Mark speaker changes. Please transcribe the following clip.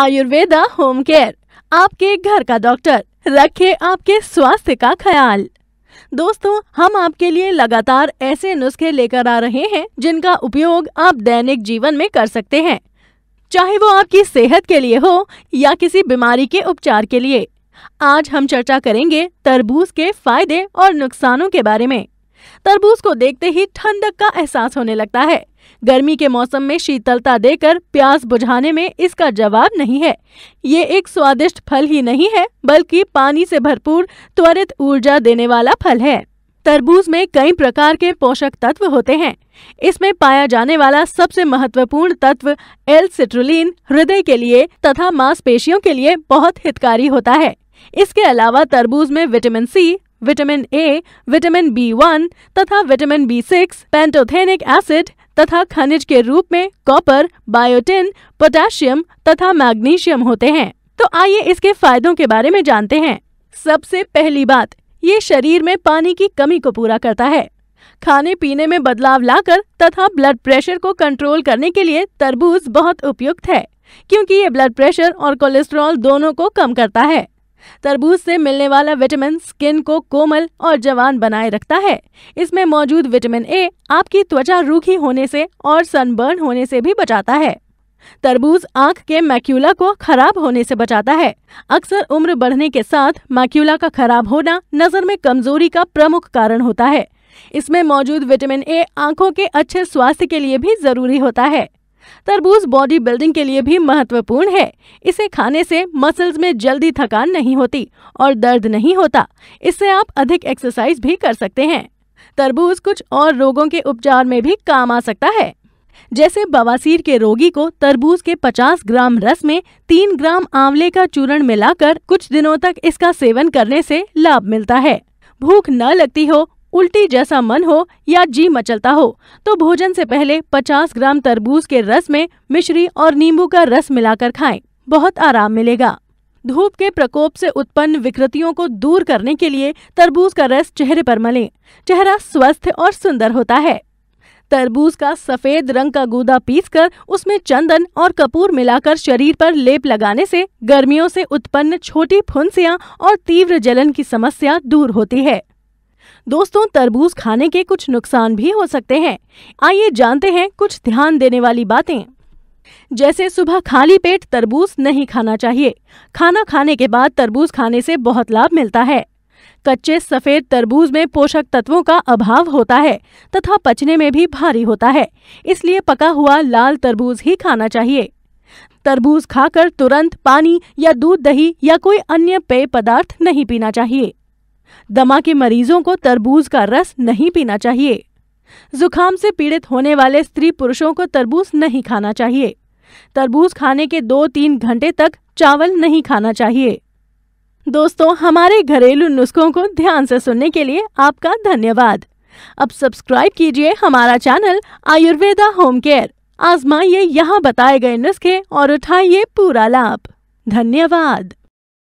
Speaker 1: Ayurveda home care आपके घर का डॉक्टर रखे आपके स्वास्थ्य का ख्याल दोस्तों हम आपके लिए लगातार ऐसे नुस्खे लेकर आ रहे हैं जिनका उपयोग आप दैनिक जीवन में कर सकते हैं चाहे वो आपकी सेहत के लिए हो या किसी बीमारी के उपचार के लिए आज हम चर्चा करेंगे तरबूज के फायदे और नुकसानों के बारे में तरबूज को देखते ही ठंडक का एहसास होने लगता है गर्मी के मौसम में शीतलता देकर प्यास बुझाने में इसका जवाब नहीं है ये एक स्वादिष्ट फल ही नहीं है बल्कि पानी से भरपूर त्वरित ऊर्जा देने वाला फल है तरबूज में कई प्रकार के पोषक तत्व होते हैं इसमें पाया जाने वाला सबसे महत्वपूर्ण तत्व एल सिट्रुलिन हृदय के लिए तथा मांसपेशियों के लिए बहुत हितकारी होता है इसके अलावा तरबूज में vitamin C vitamin A vitamin B one तथा vitamin B six pantothenic acid तथा खनिज के रूप में कॉपर बायोटिन पोटेशियम तथा मैग्नीशियम होते हैं तो आइए इसके फायदों के बारे में जानते हैं सबसे पहली बात ये शरीर में पानी की कमी को पूरा करता है खाने पीने में बदलाव लाकर तथा ब्लड प्रेशर को कंट्रोल करने के लिए तरबूज बहुत उपयुक्त है क्योंकि ये ब्लड प्रेशर और कोलेस्ट्रॉल दोनों को कम करता है तरबूज से मिलने वाला विटामिन स्किन को कोमल और जवान बनाए रखता है इसमें मौजूद विटामिन ए आपकी त्वचा रूखी होने से और सनबर्न होने से भी बचाता है तरबूज आंख के मैक्यूला को खराब होने से बचाता है अक्सर उम्र बढ़ने के साथ मैक्यूला का खराब होना नजर में कमजोरी का प्रमुख कारण होता है इसमें मौजूद विटामिन ए आंखों के अच्छे स्वास्थ्य के लिए भी जरूरी होता है तरबूज बॉडी बिल्डिंग के लिए भी महत्वपूर्ण है इसे खाने से मसल्स में जल्दी थकान नहीं होती और दर्द नहीं होता इससे आप अधिक एक्सरसाइज भी कर सकते हैं तरबूज कुछ और रोगों के उपचार में भी काम आ सकता है जैसे बवासीर के रोगी को तरबूज के 50 ग्राम रस में 3 ग्राम आंवले का चूर्ण मिलाकर कुछ दिनों तक इसका सेवन करने से लाभ मिलता है भूख न लगती हो उल्टी जैसा मन हो या जी मचलता हो तो भोजन से पहले 50 ग्राम तरबूज के रस में मिश्री और नींबू का रस मिलाकर खाएं। बहुत आराम मिलेगा धूप के प्रकोप से उत्पन्न विकृतियों को दूर करने के लिए तरबूज का रस चेहरे पर मलें चेहरा स्वस्थ और सुंदर होता है तरबूज का सफेद रंग का गूदा पीसकर उसमें चंदन और कपूर मिलाकर शरीर पर लेप लगाने से गर्मियों से उत्पन्न छोटी फुंसियाँ और तीव्र जलन की समस्या दूर होती है दोस्तों तरबूज खाने के कुछ नुकसान भी हो सकते हैं आइए जानते हैं कुछ ध्यान देने वाली बातें जैसे सुबह खाली पेट तरबूज नहीं खाना चाहिए खाना खाने के बाद तरबूज खाने से बहुत लाभ मिलता है कच्चे सफेद तरबूज में पोषक तत्वों का अभाव होता है तथा पचने में भी भारी होता है इसलिए पका हुआ लाल तरबूज ही खाना चाहिए तरबूज खाकर तुरंत पानी या दूध दही या कोई अन्य पेय पदार्थ नहीं पीना चाहिए दमा के मरीजों को तरबूज का रस नहीं पीना चाहिए जुखाम से पीड़ित होने वाले स्त्री पुरुषों को तरबूज नहीं खाना चाहिए तरबूज खाने के दो तीन घंटे तक चावल नहीं खाना चाहिए दोस्तों हमारे घरेलू नुस्खों को ध्यान से सुनने के लिए आपका धन्यवाद अब सब्सक्राइब कीजिए हमारा चैनल आयुर्वेदा होम केयर आजमाइए यहाँ बताए गए नुस्खे और उठाइए पूरा लाभ धन्यवाद